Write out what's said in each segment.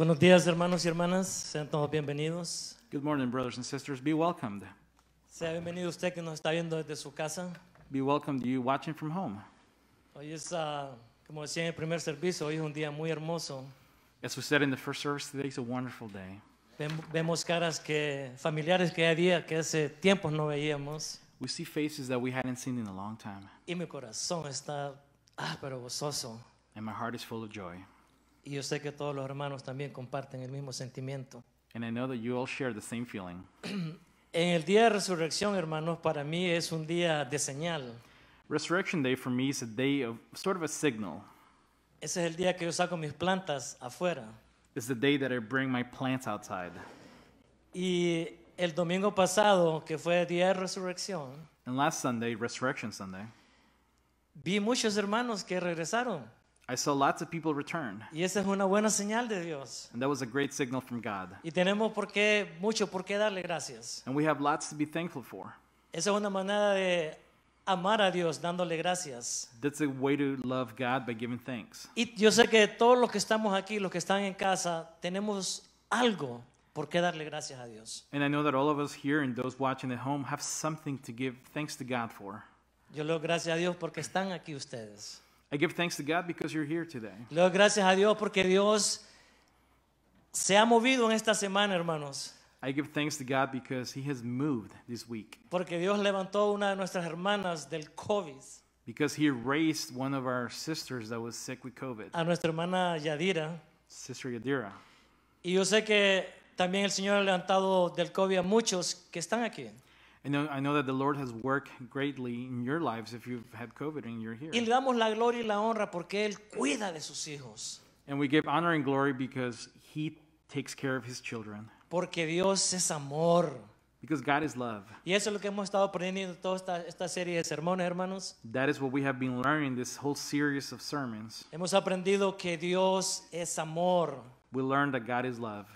Buenos días, hermanos y hermanas. Sean todos bienvenidos. Good morning, brothers and sisters. Be welcomed. Sea bienvenido usted que nos está viendo desde su casa. Be welcomed to you watching from home. Hoy es, uh, como decía en el primer servicio, hoy es un día muy hermoso. As we said in the first service, today is a wonderful day. Vemos caras que familiares que había que hace tiempos no veíamos We see faces that we hadn't seen in a long time, y mi corazón está ah, pero gozoso. and my heart is full of joy. Y yo sé que todos los hermanos también comparten el mismo sentimiento. en el día de resurrección, hermanos, para mí es un día de señal. Resurrection Day for me is a day of sort of a signal. Ese es el día que yo saco mis plantas afuera. It's the day that I bring my plants outside. Y el domingo pasado, que fue el día de resurrección, vi muchos hermanos que regresaron. I saw lots of people return. Y esa es una buena señal de Dios. And that was a great signal from God. Y tenemos por qué, mucho por qué darle gracias. And we have lots to be thankful for. Esa es una manera de amar a Dios dándole gracias. That's a way to love God by giving thanks. Y yo sé que todos los que estamos aquí, los que están en casa, tenemos algo por qué darle gracias a Dios. And I know that all of us here and those watching at home have something to give thanks to God for. Yo le doy gracias a Dios porque están aquí ustedes. I give thanks to God because you're here today. Le doy gracias a Dios porque Dios se ha movido en esta semana, hermanos. I give thanks to God because he has moved this week. Porque Dios levantó una de nuestras hermanas del COVID. Because he raised one of our sisters that was sick with COVID. A nuestra hermana Yadira. Sister Yadira. Y yo sé que también el Señor ha levantado del COVID a muchos que están aquí. I know, I know that the Lord has worked greatly in your lives if you've had COVID and you're here. Y le damos la gloria y la honra porque Él cuida de sus hijos. And we give honor and glory because He takes care of His children. Porque Dios es amor. Because God is love. Y eso es lo que hemos estado aprendiendo toda esta, esta serie de sermones, hermanos. That is what we have been learning this whole series of sermons. Hemos aprendido que Dios es amor. We learned that God is love.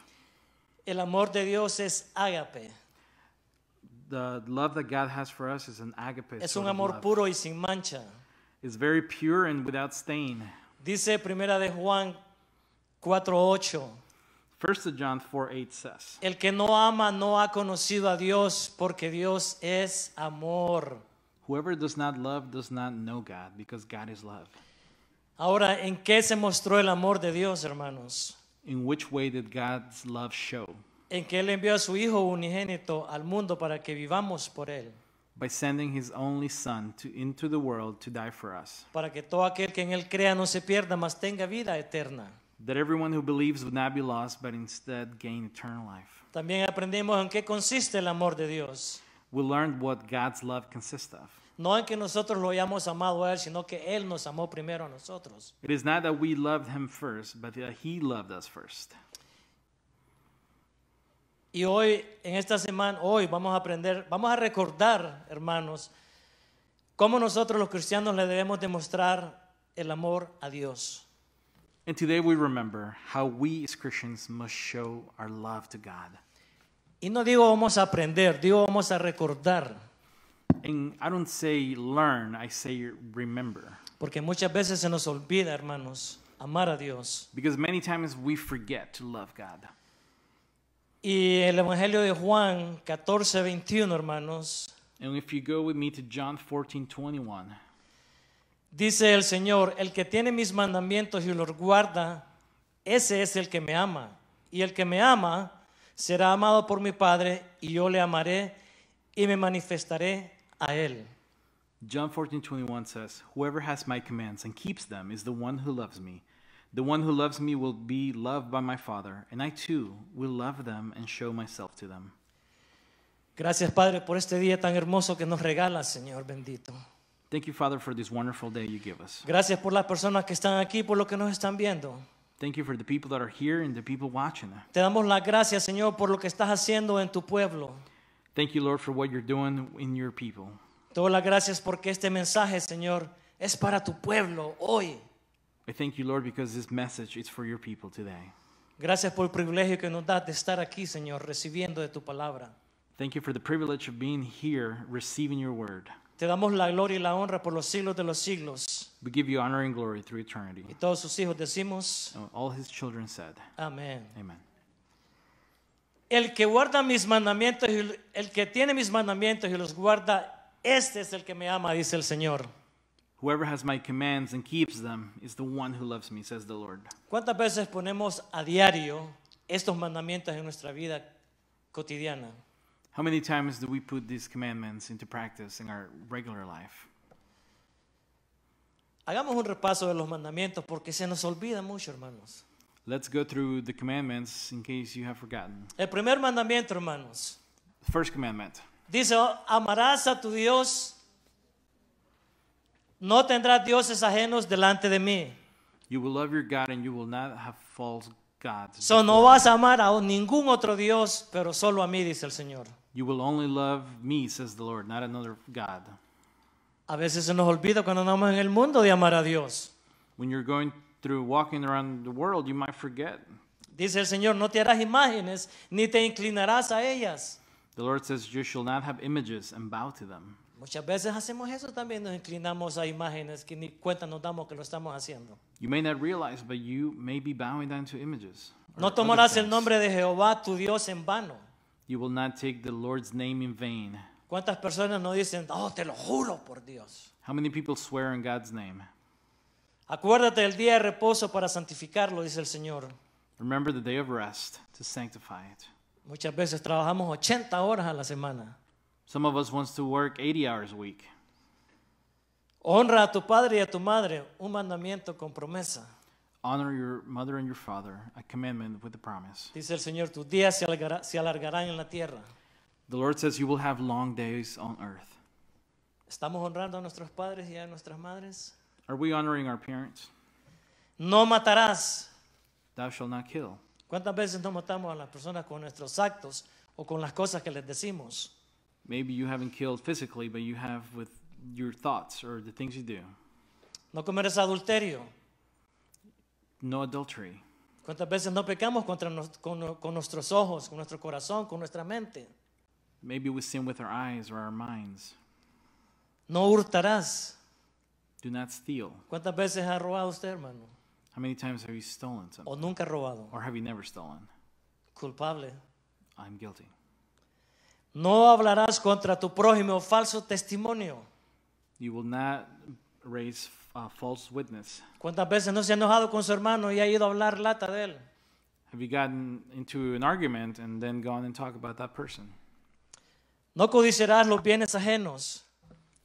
El amor de Dios es ágape the love that God has for us is an agape Es un amor love. puro y sin mancha. It's very pure and without stain. Dice Primera de Juan 4:8. 1 John 4:8 says, El que no ama no ha conocido a Dios, porque Dios es amor. "Whoever does not love does not know God, because God is love." Ahora, ¿en qué se mostró el amor de Dios, hermanos? In which way did God's love show? en que él envió a su hijo unigénito al mundo para que vivamos por él. By sending his only son to, into the world to die for us, para que todo aquel que en él crea no se pierda, mas tenga vida eterna. that everyone who believes would not be lost, but instead gain eternal life. También aprendimos en qué consiste el amor de Dios. We learned what God's love consists of. No en que nosotros lo hayamos amado a él, sino que él nos amó primero a nosotros. It is not that we loved him first, but that he loved us first. Y hoy, en esta semana, hoy vamos a aprender, vamos a recordar, hermanos, cómo nosotros los cristianos le debemos demostrar el amor a Dios. Y no digo vamos a aprender, digo vamos a recordar. Porque muchas veces se nos olvida, hermanos, amar a Dios. Because many times we forget to love God. Y el Evangelio de Juan 14, 21, hermanos. And if you go with me to John 14, 21. Dice el Señor, el que tiene mis mandamientos y los guarda, ese es el que me ama. Y el que me ama será amado por mi Padre, y yo le amaré y me manifestaré a él. John 14:21 says, Whoever has my commands and keeps them is the one who loves me. The one who loves me will be loved by my Father, and I too will love them and show myself to them. Gracias, Padre, por este día tan hermoso que nos regalas, Señor bendito. Thank you, Father, for this wonderful day you give us. Gracias por las personas que están aquí, por lo que nos están viendo. Thank you for the people that are here and the people watching. Te damos las gracias, Señor, por lo que estás haciendo en tu pueblo. Thank you, Lord, for what you're doing in your people. Todas las gracias porque este mensaje, Señor, es para tu pueblo hoy. I thank you, Lord, because this message is for your people today. Gracias por el privilegio que nos da de estar aquí, Señor, recibiendo de tu palabra. Thank you for the privilege of being here, receiving your word. Te damos la gloria y la honra por los siglos de los siglos. We give you honor and glory through eternity. Y todos sus hijos decimos, And All his children said, amén. Amen. El que guarda mis mandamientos, el que tiene mis mandamientos y los guarda, este es el que me ama, dice el Señor. Whoever has my commands and keeps them is the one who loves me, says the Lord. ¿Cuántas veces ponemos a diario estos mandamientos en nuestra vida cotidiana? How many times do we put these commandments into practice in our regular life? Hagamos un repaso de los mandamientos porque se nos olvida mucho, hermanos. Let's go through the commandments in case you have forgotten. El primer mandamiento, hermanos. The first commandment. Dice, amarás a tu Dios no tendrás dioses ajenos delante de mí. You will love your God and you will not have false gods. So no vas a amar a ningún otro Dios, pero solo a mí, dice el Señor. You will only love me, says the Lord, not another God. A veces se nos olvida cuando andamos en el mundo de amar a Dios. When you're going through walking around the world, you might forget. Dice el Señor, no te harás imágenes ni te inclinarás a ellas. The Lord says, you shall not have images and bow to them. Muchas veces hacemos eso también, nos inclinamos a imágenes que ni cuenta nos damos que lo estamos haciendo. You may not realize, but you may be bowing down to images. No tomarás el nombre de Jehová tu Dios en vano. You will not take the Lord's name in vain. ¿Cuántas personas no dicen, oh, te lo juro por Dios? How many people swear in God's name? Acuérdate el día de reposo para santificarlo, dice el Señor. Remember the day of rest to sanctify it. Muchas veces trabajamos 80 horas a la semana. Some of us wants to work 80 hours a week. Honra a tu padre y a tu madre, un mandamiento con promesa. Honor your mother and your father, a commandment with a promise. Dice el Señor, tus días se, alargará- se alargarán en la tierra. The Lord says you will have long days on earth. ¿Estamos honrando a nuestros padres y a nuestras madres? Are we honoring our parents? No matarás. Thou shalt not kill. ¿Cuántas veces no matamos a las personas con nuestros actos o con las cosas que les decimos? maybe you haven't killed physically, but you have with your thoughts or the things you do. No cometas adulterio. No adultery. ¿Cuántas veces no pecamos contra nos, con, con nuestros ojos, con nuestro corazón, con nuestra mente? Maybe we sin with our eyes or our minds. No hurtarás. Do not steal. ¿Cuántas veces ha robado usted, hermano? How many times have you stolen something? O nunca robado. Or have you never stolen? Culpable. I'm guilty. No hablarás contra tu prójimo oh falso testimonio. You will not raise uh, false witness. ¿Cuántas veces no se ha enojado con su hermano y ha ido a hablar lata de él? Have you gotten into an argument and then gone and talk about that person? No codiciarás los bienes ajenos.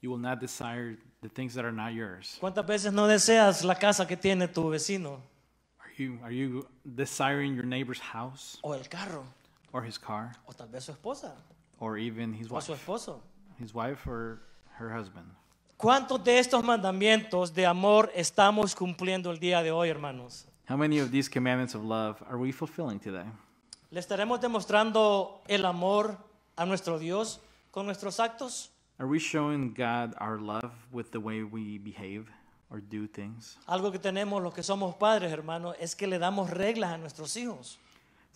You will not desire the things that are not yours. ¿Cuántas veces no deseas la casa que tiene tu vecino? Are you, are you desiring your neighbor's house? O el carro. Or his car? O tal vez su esposa. or even his wife, esposo. His wife or her husband. ¿Cuántos de estos mandamientos de amor estamos cumpliendo el día de hoy, hermanos? How many of these commandments of love are we fulfilling today? ¿Le estaremos demostrando el amor a nuestro Dios con nuestros actos? Are we showing God our love with the way we behave or do things? Algo que tenemos los que somos padres, hermanos, es que le damos reglas a nuestros hijos.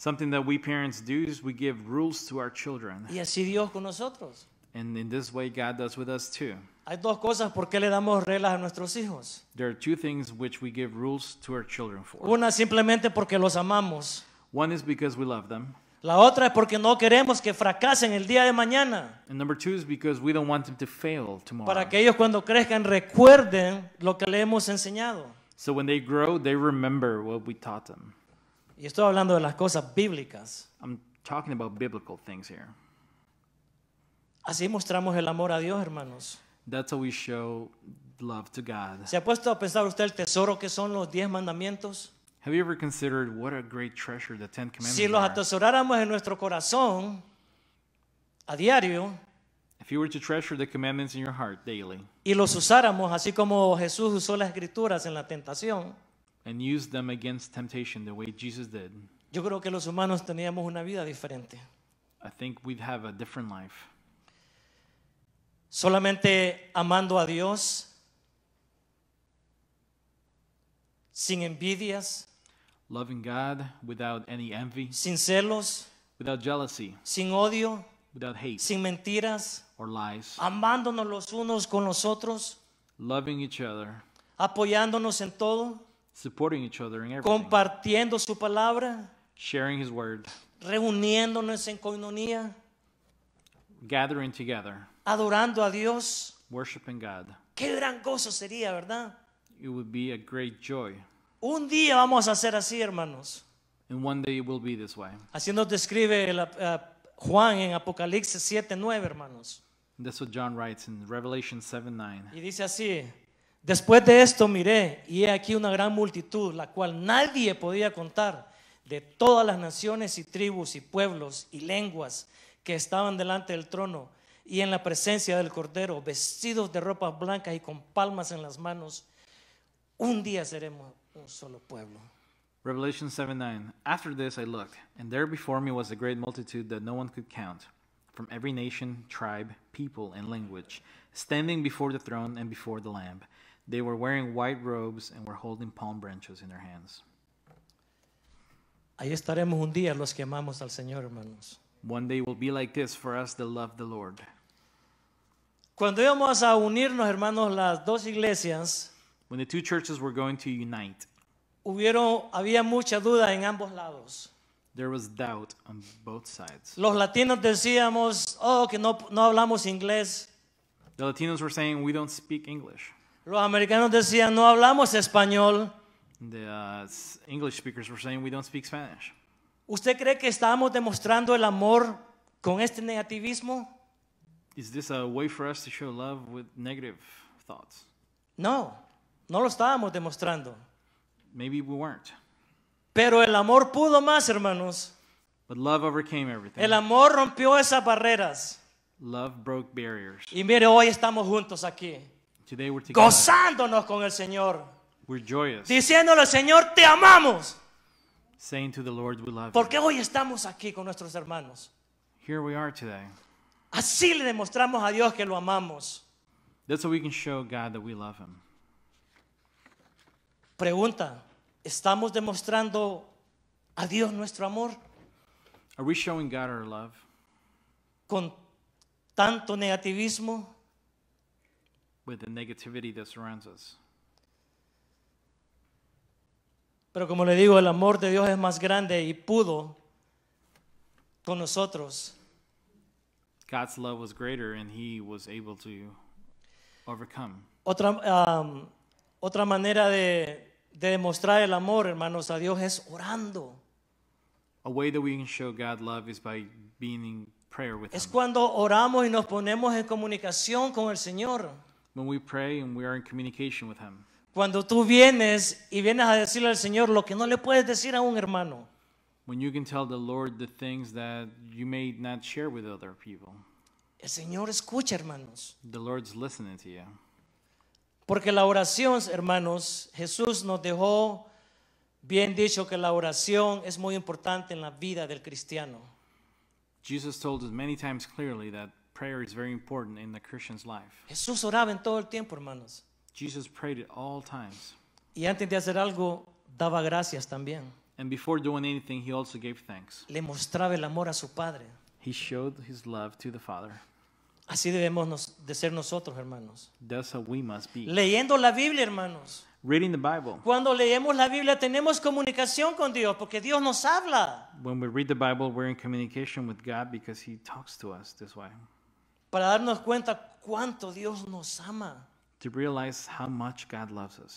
Something that we parents do is we give rules to our children. Y así Dios con nosotros. And in this way God does with us too. Hay dos cosas por qué le damos reglas a nuestros hijos. There are two things which we give rules to our children for. Una simplemente porque los amamos. One is because we love them. La otra es porque no queremos que fracasen el día de mañana. And number two is because we don't want them to fail tomorrow. Para que ellos cuando crezcan recuerden lo que le hemos enseñado. So when they grow, they remember what we taught them. Y estoy hablando de las cosas bíblicas. Así mostramos el amor a Dios, hermanos. ¿Se ha puesto a pensar usted el tesoro que son los diez mandamientos? Si los atesoráramos en nuestro corazón a diario y los usáramos así como Jesús usó las escrituras en la tentación, and use them against temptation the way Jesus did, Yo creo que los humanos teníamos una vida diferente. I think we'd have a different life. Solamente amando a Dios, sin envidias, Loving God without any envy, sin celos, without jealousy, sin odio, without hate sin mentiras, or lies, amándonos los unos con los otros, loving each other, apoyándonos en todo, Supporting each other in everything. compartiendo su palabra, sharing his word, reuniéndonos en coinonía, gathering together, adorando a Dios. Worshiping God. Qué gran gozo sería, ¿verdad? It would be a great joy. Un día vamos a ser así, hermanos. And one day it will be this way. Así nos describe el, uh, Juan en Apocalipsis 7:9, hermanos. That's what John writes in Revelation 7:9. Y dice así: Después de esto miré y he aquí una gran multitud, la cual nadie podía contar, de todas las naciones y tribus y pueblos y lenguas que estaban delante del trono y en la presencia del Cordero, vestidos de ropas blancas y con palmas en las manos. Un día seremos un solo pueblo. Revelation 7:9. After this I looked, and there before me was a great multitude that no one could count, from every nation, tribe, people, and language, standing before the throne and before the Lamb. They were wearing white robes and were holding palm branches in their hands. Ahí estaremos un día los que amamos al Señor, hermanos. One day will be like this for us that love the Lord. Cuando íbamos a unirnos, hermanos, las dos iglesias, When the two churches were going to unite, hubieron, había mucha duda en ambos lados. there was doubt on both sides. Los latinos decíamos, oh, que no, no hablamos inglés. The Latinos were saying, We don't speak English. Los americanos decían, no hablamos español. The uh, English speakers were saying, we don't speak Spanish. ¿Usted cree que estamos demostrando el amor con este negativismo? Is this a way for us to show love with negative thoughts? No, no lo estábamos demostrando. Maybe we weren't. Pero el amor pudo más, hermanos. But love overcame everything. El amor rompió esas barreras. Love broke barriers. Y mire, hoy estamos juntos aquí gozándonos con el Señor, We're joyous, diciéndole, Señor, te amamos, saying to porque hoy estamos aquí con nuestros hermanos. Así le demostramos a Dios que lo amamos. Pregunta, ¿estamos demostrando a Dios nuestro amor con tanto negativismo, with the negativity that surrounds us. Pero como le digo, el amor de Dios es más grande y pudo con nosotros. God's love was greater and he was able to overcome. Otra, um, otra manera de, de demostrar el amor, hermanos, a Dios es orando. A way that we can show God love is by being in prayer with es him. Es cuando oramos y nos ponemos en comunicación con el Señor when we pray and we are in communication with him. Cuando tú vienes y vienes a decirle al Señor lo que no le puedes decir a un hermano. When you can tell the Lord the things that you may not share with other people. El Señor escucha, hermanos. The Lord's listening to you. Porque la oración, hermanos, Jesús nos dejó bien dicho que la oración es muy importante en la vida del cristiano. Jesus told us many times clearly that Prayer is very important in the Christian's life. Jesús oraba en todo el tiempo, hermanos. Jesus prayed at all times. Y antes de hacer algo, daba gracias también. And before doing anything, he also gave thanks. Le mostraba el amor a su padre. He showed his love to the Father. Así debemos de ser nosotros, hermanos. That's how we must be. Leyendo la Biblia, hermanos. Reading the Bible. Cuando leemos la Biblia tenemos comunicación con Dios porque Dios nos habla. When we read the Bible, we're in communication with God because he talks to us this way. para darnos cuenta cuánto Dios nos ama.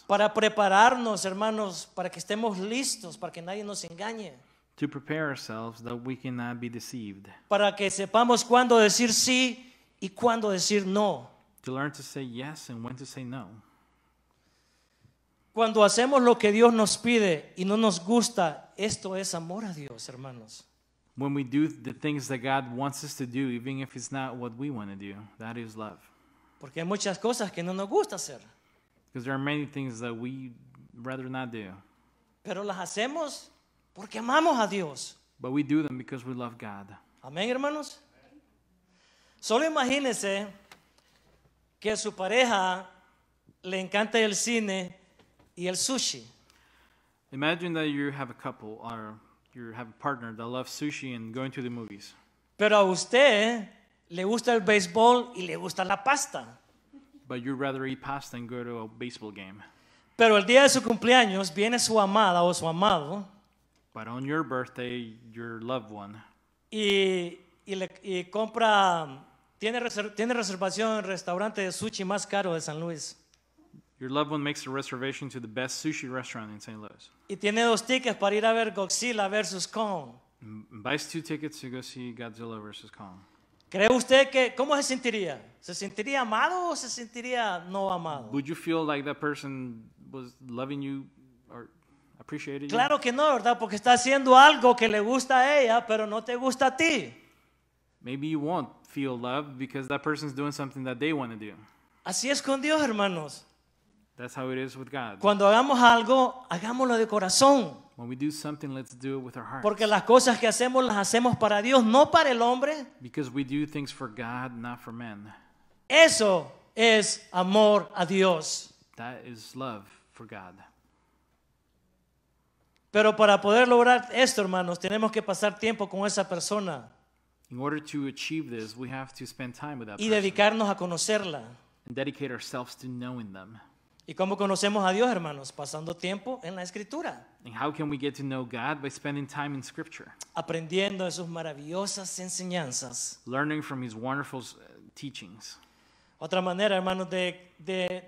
Para prepararnos, hermanos, para que estemos listos, para que nadie nos engañe. Para que sepamos cuándo decir sí y cuándo decir no. no. Cuando hacemos lo que Dios nos pide y no nos gusta, esto es amor a Dios, hermanos. when we do the things that God wants us to do, even if it's not what we want to do. That is love. Porque hay muchas cosas que no nos gusta hacer. Because there are many things that we rather not do. Pero las hacemos porque amamos a Dios. But we do them because we love God. Amén, hermanos. Solo imagínense que su pareja le encanta el cine y el sushi. Imagine that you have a couple or you have a partner that loves sushi and going to the movies. Pero a usted le gusta el béisbol y le gusta la pasta. But you'd rather eat pasta than go to a baseball game. Pero el día de su cumpleaños viene su amada o su amado. But on your birthday, your loved one. Y, y, le, y compra, tiene, reserv, tiene reservación en el restaurante de sushi más caro de San Luis. Your loved one makes a reservation to the best sushi restaurant in St. Louis. Y tiene dos tickets para ir a ver Godzilla versus Kong. buys two tickets to go see Godzilla versus Kong. ¿Cree usted que cómo se sentiría? ¿Se sentiría amado o se sentiría no amado? Would you feel like that person was loving you or appreciated you? Claro que no, ¿verdad? Porque está haciendo algo que le gusta a ella, pero no te gusta a ti. Maybe you won't feel loved because that person's doing something that they want to do. Así es con Dios, hermanos. That's how it is with God. Cuando hagamos algo, hagámoslo de corazón. When we do something, let's do it with our hearts. Porque las cosas que hacemos las hacemos para Dios, no para el hombre. Because we do things for God, not for men. Eso es amor a Dios. That is love for God. Pero para poder lograr esto, hermanos, tenemos que pasar tiempo con esa persona. In order to achieve this, we have to spend time with that y person. dedicarnos a conocerla. And dedicate ourselves to knowing them. ¿Y cómo conocemos a Dios, hermanos? Pasando tiempo en la Escritura. by spending Aprendiendo de sus maravillosas enseñanzas. Learning from His wonderful uh, teachings. Otra manera, hermanos, de, de,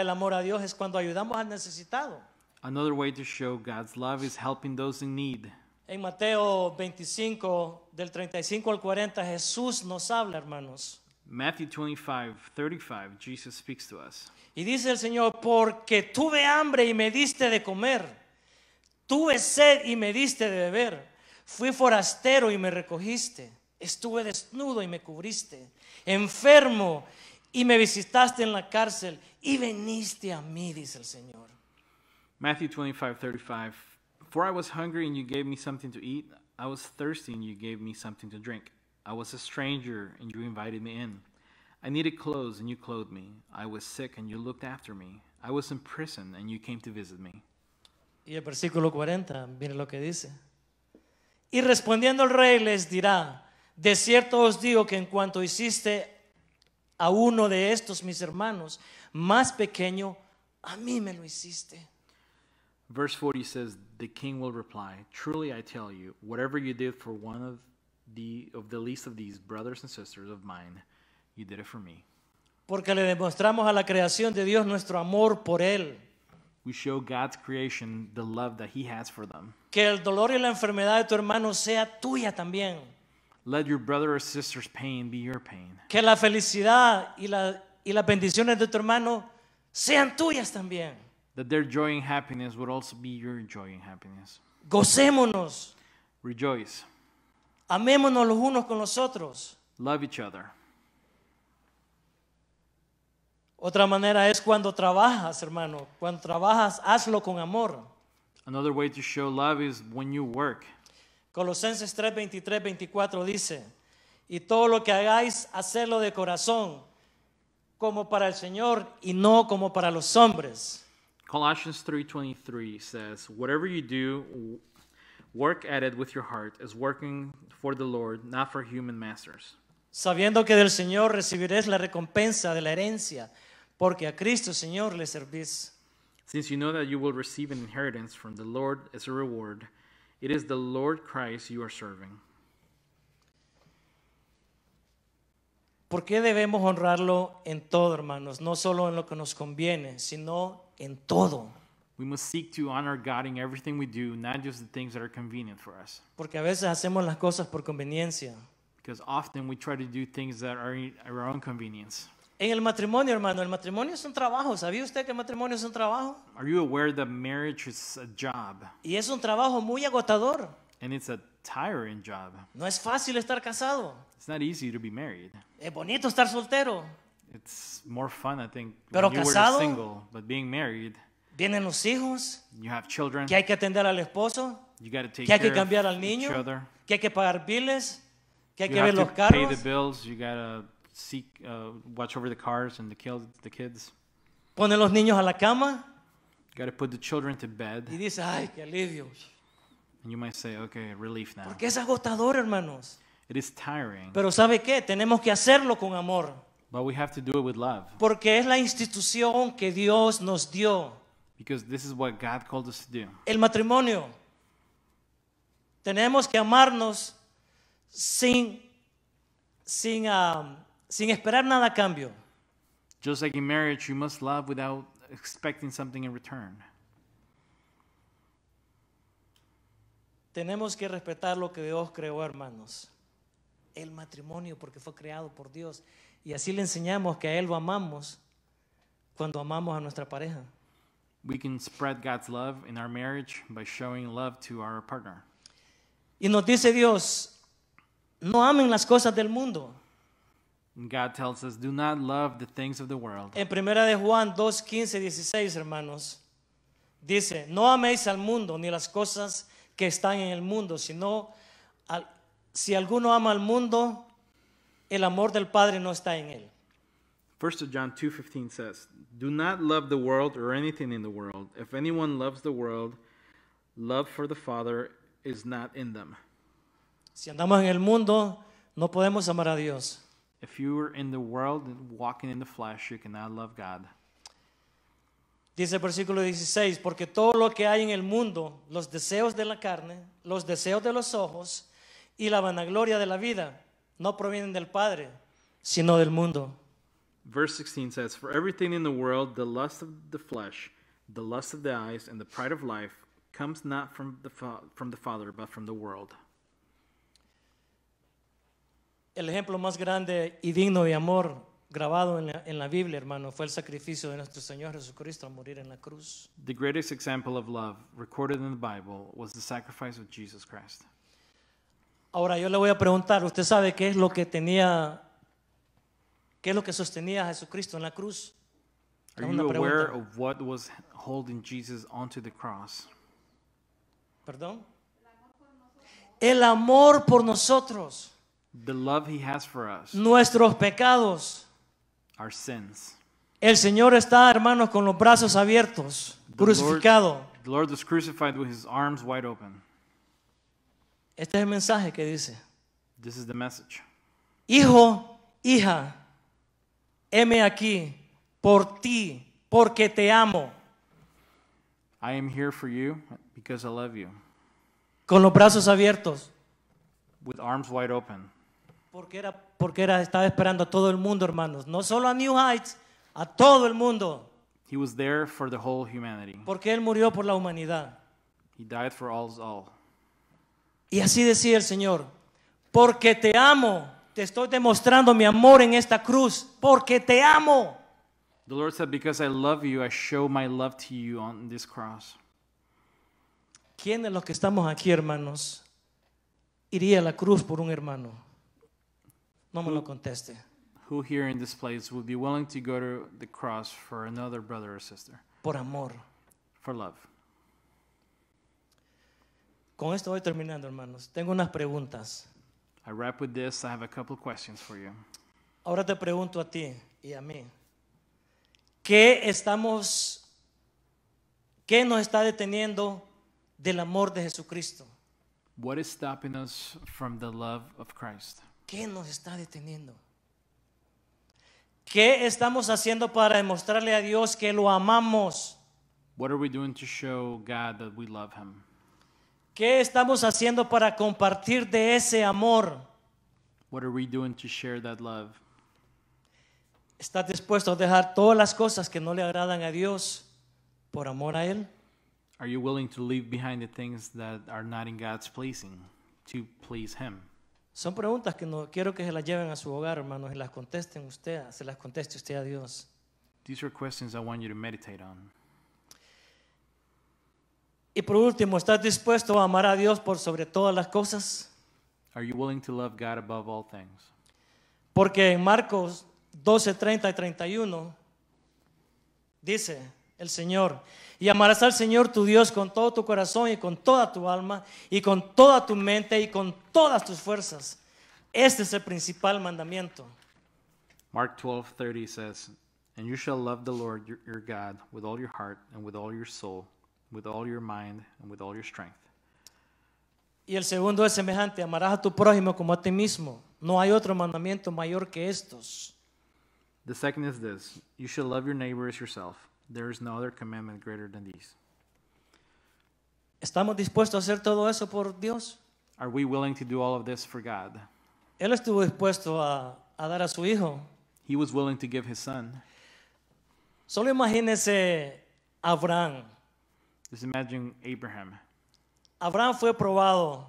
el amor a Dios es cuando ayudamos al necesitado. Another way to show God's love is helping those in need. En Mateo 25, del 35 al 40, Jesús nos habla, hermanos. Matthew 25:35, Jesus speaks to us. Y dice el Señor, porque tuve hambre y me diste de comer, tuve sed y me diste de beber, fui forastero y me recogiste, estuve desnudo y me cubriste, enfermo y me visitaste en la cárcel y veniste a mí, dice el Señor. Matthew 25:35, For I was hungry and you gave me something to eat, I was thirsty and you gave me something to drink. I was a stranger, and you invited me in. I needed clothes, and you clothed me. I was sick, and you looked after me. I was in prison, and you came to visit me. Y el versículo 40, mire lo que dice. Y respondiendo el rey les dirá, de cierto os digo que en cuanto hiciste a uno de estos mis hermanos, más pequeño, a mí me lo hiciste. Verse 40 says, The king will reply, Truly I tell you, whatever you did for one of the, of the least of these brothers and sisters of mine, you did it for me. Porque le demostramos a la creación de Dios nuestro amor por Él. We show God's creation the love that He has for them. Que el dolor y la enfermedad de tu hermano sea tuya también. Let your brother or sister's pain be your pain. Que la felicidad y, la, y las bendiciones de tu hermano sean tuyas también. That their joy and happiness would also be your joy and happiness. Gocémonos. Rejoice. Amémonos los unos con los otros. Love each other. Otra manera es cuando trabajas, hermano. Cuando trabajas, hazlo con amor. Another way to show love is when you work. Colosenses 3, 23, 24 dice, y todo lo que hagáis, hacedlo de corazón, como para el Señor y no como para los hombres. Colossians 3:23 says, "Whatever you do, Work at it with your heart, as working for the Lord, not for human masters. Sabiendo que del Señor recibiréis la recompensa de la herencia, porque a Cristo Señor le servís. Since you know that you will receive an inheritance from the Lord as a reward, it is the Lord Christ you are serving. ¿Por qué debemos honrarlo en todo, hermanos? No solo en lo que nos conviene, sino en todo. We must seek to honor God in everything we do, not just the things that are convenient for us. Porque a veces hacemos las cosas por conveniencia. Because often we try to do things that are our own convenience. En el matrimonio, hermano, el matrimonio es un trabajo. ¿Sabía usted que el matrimonio es un trabajo? Are you aware that marriage is a job? Y es un trabajo muy agotador. And it's a tiring job. No es fácil estar casado. It's not easy to be married. Es bonito estar soltero. It's more fun, I think, Pero when you were single, but being married. Tienen los hijos. Que hay que atender al esposo. que hay que cambiar al niño. Que hay que pagar biles. Que hay que ver los carros. Uh, Ponen los niños a la cama. Y dice, ay, qué alivio. And you might say, okay, relief now. Porque es agotador, hermanos. Pero ¿sabe qué? Tenemos que hacerlo con amor. Porque es la institución que Dios nos dio. Because this is what God called us to do. El matrimonio. Tenemos que amarnos sin, sin, um, sin esperar nada a cambio. Just like in marriage, you must love without expecting something in return. Tenemos que respetar lo que Dios creó, hermanos. El matrimonio, porque fue creado por Dios. Y así le enseñamos que a Él lo amamos cuando amamos a nuestra pareja we can spread God's love in our marriage by showing love to our partner. Y nos dice Dios, no amen las cosas del mundo. And God tells us, do not love the things of the world. En primera de Juan 2, 15, 16, hermanos, dice, no améis al mundo ni las cosas que están en el mundo, sino al, si alguno ama al mundo, el amor del Padre no está en él. 1 John 2:15 says, do not love the world or anything in the world. If anyone loves the world, love for the Father is not in them. Si andamos en el mundo, no podemos amar a Dios. If you are in the world and walking in the flesh, you cannot love God. Dice el versículo 16, porque todo lo que hay en el mundo, los deseos de la carne, los deseos de los ojos y la vanagloria de la vida, no provienen del Padre, sino del mundo. Verse 16 says, For everything in the world, the lust of the flesh, the lust of the eyes, and the pride of life comes not from the, fa- from the Father, but from the world. El ejemplo más grande y digno de amor grabado en la, en la Biblia, hermano, fue el sacrificio de nuestro Señor Jesucristo morir en la cruz. The greatest example of love recorded in the Bible was the sacrifice of Jesus Christ. Ahora yo le voy a preguntar, ¿usted sabe qué es lo que tenía ¿Qué es lo que sostenía a Jesucristo en la cruz? Are you aware of what was holding Jesus onto the cross? Perdón. El amor por nosotros. The love he has for us. Nuestros pecados. Our sins. El Señor está, hermanos, con los brazos abiertos, the crucificado. Lord, the Lord was crucified with his arms wide open. Este es el mensaje que dice. This is the message. Hijo, hija, heme aquí, por ti, porque te amo. I am here for you because I love you. Con los brazos abiertos. Porque era, porque era, estaba esperando a todo el mundo, hermanos. No solo a New Heights, a todo el mundo. He was there for the whole humanity. Porque él murió por la humanidad. died for Y así decía el Señor, porque te amo. Te estoy demostrando mi amor en esta cruz porque te amo. The Lord said, Because I love you, I show my love to you on this cross. ¿Quién de los que estamos aquí, hermanos, iría a la cruz por un hermano? No me lo conteste. Who here in this place would be willing to go to the cross for another brother or sister? Por amor. For love. Con esto voy terminando, hermanos. Tengo unas preguntas. I wrap with this. I have a couple of questions for you. Ahora te pregunto a ti y a mí. ¿Qué estamos qué nos está deteniendo del amor de Jesucristo? What is stopping us from the love of Christ? ¿Qué nos está deteniendo? ¿Qué estamos haciendo para demostrarle a Dios que lo amamos? What are we doing to show God that we love him? ¿Qué estamos haciendo para compartir de ese amor? What are we doing to share that love? ¿Estás dispuesto a dejar todas las cosas que no le agradan a Dios por amor a él? Are you willing to leave behind the things that are not in God's pleasing to please him? Son preguntas que no quiero que se las lleven a su hogar, hermanos, y las contesten ustedes, se las conteste usted a Dios. These are questions I want you to meditate on. Y por último, ¿estás dispuesto a amar a Dios por sobre todas las cosas? Porque en Marcos 12, 30 y 31 dice el Señor, y amarás al Señor tu Dios con todo tu corazón y con toda tu alma y con toda tu mente y con todas tus fuerzas. Este es el principal mandamiento. Mark says, "And you shall love the Lord your God with all your heart and with all your soul with all your mind and with all your strength. Y el segundo es semejante, amarás a tu prójimo como a ti mismo. No hay otro mandamiento mayor que estos. The second is this, you shall love your neighbor as yourself. There is no other commandment greater than these. ¿Estamos dispuestos a hacer todo eso por Dios? Are we willing to do all of this for God? Él estuvo dispuesto a, a dar a su hijo. He was willing to give his son. Solo imagínese Abraham Abraham. Abraham fue probado.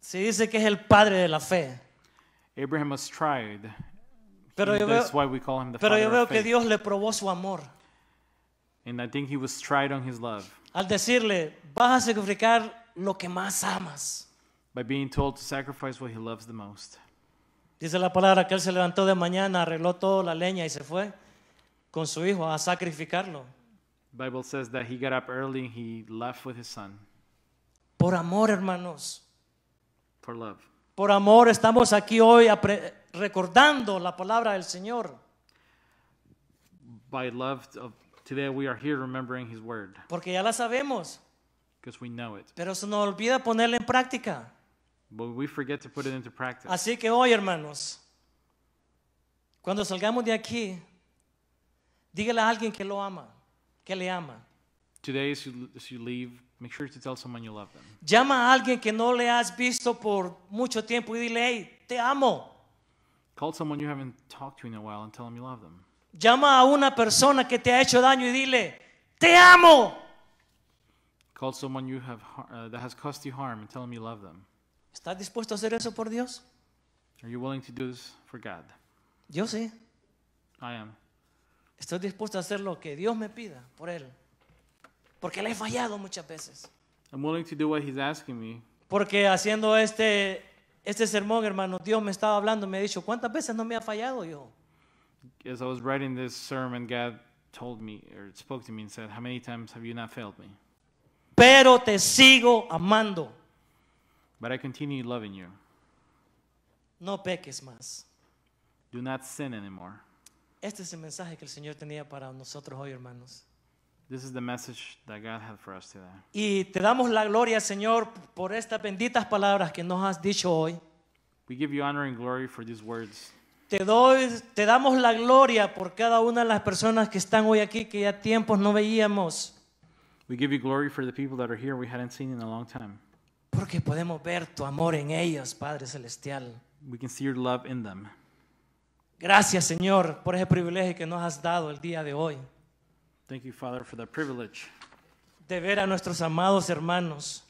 Se dice que es el padre de la fe. Abraham was tried. Pero yo veo, yo veo que Dios le probó su amor. And I think he was tried on his love Al decirle, vas a sacrificar lo que más amas. by being told to sacrifice what he loves the most. Dice la palabra que él se levantó de mañana, arregló toda la leña y se fue con su hijo a sacrificarlo. Bible says that he got up early and he left with his son. Por amor, hermanos. For love. Por amor estamos aquí hoy recordando la palabra del Señor. By love of, today we are here remembering his word. Porque ya la sabemos. Because we know it. Pero se nos olvida ponerla en práctica. But we forget to put it into practice. Así que hoy, hermanos, cuando salgamos de aquí, dígale a alguien que lo ama que le ama. Today, as you, as you leave, make sure to tell someone you love them. Llama a alguien que no le has visto por mucho tiempo y dile, hey, te amo. Call someone you haven't talked to in a while and tell them you love them. Llama a una persona que te ha hecho daño y dile, te amo. Call someone you have uh, that has caused you harm and tell them you love them. ¿Estás dispuesto a hacer eso por Dios? Are you willing to do this for God? Yo sí. I am. Estoy dispuesto a hacer lo que Dios me pida por él. Porque le he fallado muchas veces. I'm willing to do what he's asking me. Porque haciendo este, este sermón, hermano, Dios me estaba hablando, me ha dicho, ¿cuántas veces no me ha fallado yo? As I was writing this sermon, God told me or spoke to me and said, "How many times have you not failed me?" Pero te sigo amando. But I continue loving you. No peques más. Do not sin anymore. Este es el mensaje que el Señor tenía para nosotros hoy, hermanos. This is the message that God had for us today. Y te damos la gloria, Señor, por estas benditas palabras que nos has dicho hoy. We give you honor and glory for these words. Te, te damos la gloria por cada una de las personas que están hoy aquí que ya tiempos no veíamos. We give you glory for the people that are here we hadn't seen in a long time. Porque podemos ver tu amor en ellos, Padre celestial. We can see your love in them. Gracias, Señor, por ese privilegio que nos has dado el día de hoy. Thank you, Father, for that privilege De ver a nuestros amados hermanos,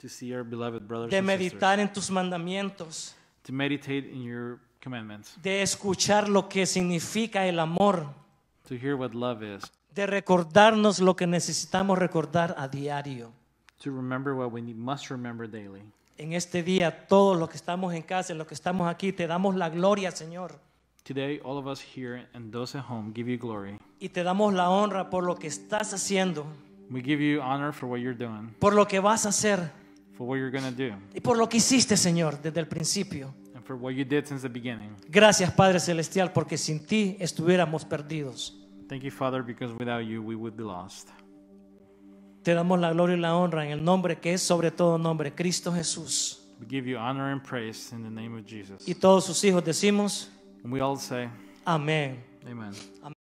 to see our beloved brothers de meditar en tus mandamientos, to meditate in your commandments, de escuchar lo que significa el amor, to hear what love is, de recordarnos lo que necesitamos recordar a diario. to remember what we must remember daily. En este día, todos los que estamos en casa, los que estamos aquí, te damos la gloria, Señor. Today, all of us here and those at home give you glory. Y te damos la honra por lo que estás haciendo, We give you honor for what you're doing, por lo que vas a hacer for what you're going to do, y por lo que hiciste, Señor, desde el principio. and for what you did since the beginning. Gracias, Padre Celestial, porque sin ti estuviéramos perdidos. Thank you, Father, because without you, we would be lost. Te damos la gloria y la honra en el nombre que es sobre todo nombre, Cristo Jesús. We give you honor and praise in the name of Jesus. Y todos sus hijos decimos, And we all say, Amen. Amen. Amen.